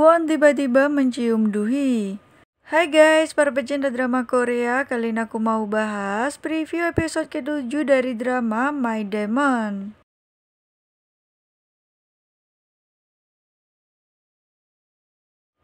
Won tiba-tiba mencium Duhi. Hai guys, para pecinta drama Korea, kali ini aku mau bahas preview episode ke-7 dari drama My Demon.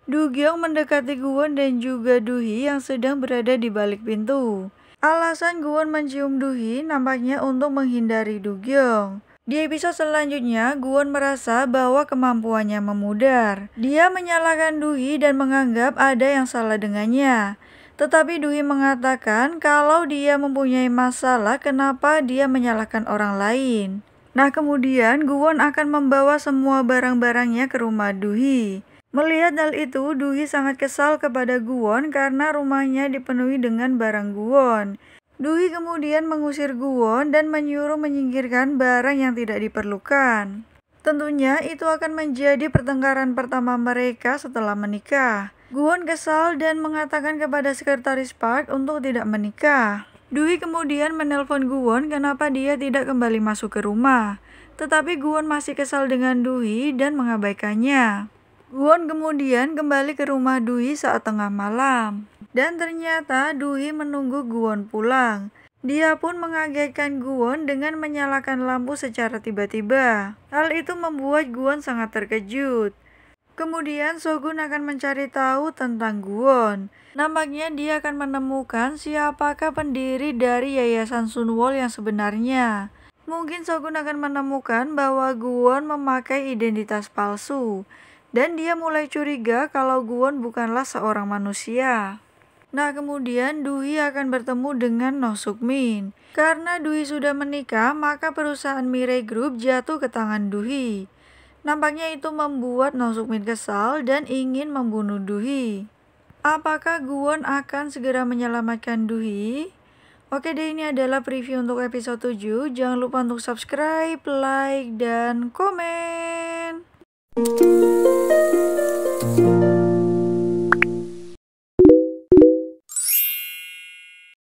Dugyong mendekati Guwon dan juga Duhi yang sedang berada di balik pintu. Alasan Guwon mencium Duhi nampaknya untuk menghindari Dugyong. Di episode selanjutnya, Guon merasa bahwa kemampuannya memudar. Dia menyalahkan Duhi dan menganggap ada yang salah dengannya. Tetapi Duhi mengatakan kalau dia mempunyai masalah kenapa dia menyalahkan orang lain. Nah kemudian Guon akan membawa semua barang-barangnya ke rumah Duhi. Melihat hal itu, Duhi sangat kesal kepada Guon karena rumahnya dipenuhi dengan barang Guon. Dui kemudian mengusir Guwon dan menyuruh menyingkirkan barang yang tidak diperlukan. Tentunya itu akan menjadi pertengkaran pertama mereka setelah menikah. Guwon kesal dan mengatakan kepada sekretaris Park untuk tidak menikah. Dwi kemudian menelpon Guwon kenapa dia tidak kembali masuk ke rumah. Tetapi Guwon masih kesal dengan Dwi dan mengabaikannya. Guwon kemudian kembali ke rumah Dwi saat tengah malam. Dan ternyata Duhi menunggu Guwon pulang. Dia pun mengagetkan Guwon dengan menyalakan lampu secara tiba-tiba. Hal itu membuat Guwon sangat terkejut. Kemudian Sogun akan mencari tahu tentang Guon. Nampaknya dia akan menemukan siapakah pendiri dari Yayasan Sunwol yang sebenarnya. Mungkin Sogun akan menemukan bahwa Guon memakai identitas palsu. Dan dia mulai curiga kalau Guon bukanlah seorang manusia. Nah kemudian Dwi akan bertemu dengan No Suk Min. Karena Dwi sudah menikah, maka perusahaan Mirai Group jatuh ke tangan Dwi. Nampaknya itu membuat No Suk Min kesal dan ingin membunuh Dwi. Apakah Guwon akan segera menyelamatkan Dwi? Oke deh ini adalah preview untuk episode 7. Jangan lupa untuk subscribe, like, dan komen.